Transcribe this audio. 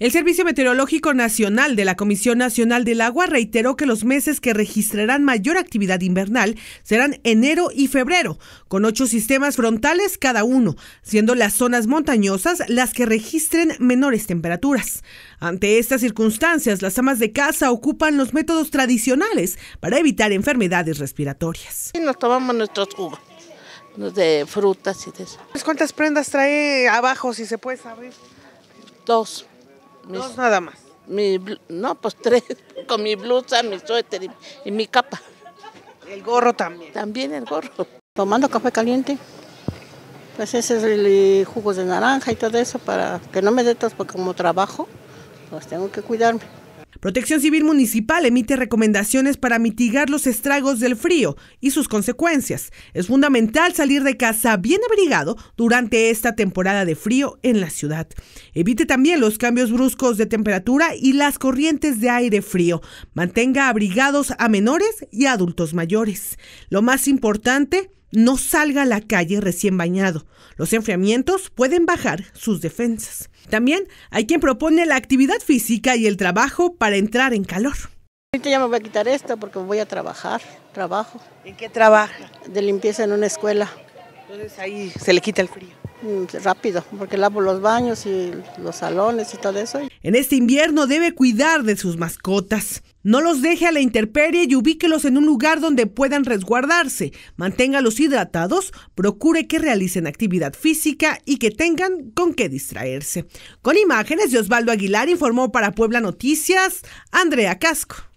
El Servicio Meteorológico Nacional de la Comisión Nacional del Agua reiteró que los meses que registrarán mayor actividad invernal serán enero y febrero, con ocho sistemas frontales cada uno, siendo las zonas montañosas las que registren menores temperaturas. Ante estas circunstancias, las amas de casa ocupan los métodos tradicionales para evitar enfermedades respiratorias. Y nos tomamos nuestros jugos de frutas y de eso. ¿Cuántas prendas trae abajo si se puede saber? Dos. Dos nada más. Mi, no, pues tres, con mi blusa, mi suéter y, mi capa. El gorro también. También el gorro. Tomando café caliente. Pues ese es el jugo de naranja y todo eso para que no me dé porque como trabajo, pues tengo que cuidarme. Protección Civil Municipal emite recomendaciones para mitigar los estragos del frío y sus consecuencias. Es fundamental salir de casa bien abrigado durante esta temporada de frío en la ciudad. Evite también los cambios bruscos de temperatura y las corrientes de aire frío. Mantenga abrigados a menores y adultos mayores. Lo más importante, no salga a la calle recién bañado. Los enfriamientos pueden bajar sus defensas. También hay quien propone la actividad física y el trabajo para entrar en calor. Ahorita ya me voy a quitar esto porque voy a trabajar, trabajo. ¿En qué trabaja? De limpieza en una escuela. Entonces ahí se le quita el frío. Mm, rápido, porque lavo los baños y los salones y todo eso. En este invierno debe cuidar de sus mascotas. No los deje a la intemperie y ubíquelos en un lugar donde puedan resguardarse. Manténgalos hidratados, procure que realicen actividad física y que tengan con qué distraerse. Con imágenes de Osvaldo Aguilar informó para Puebla Noticias Andrea Casco.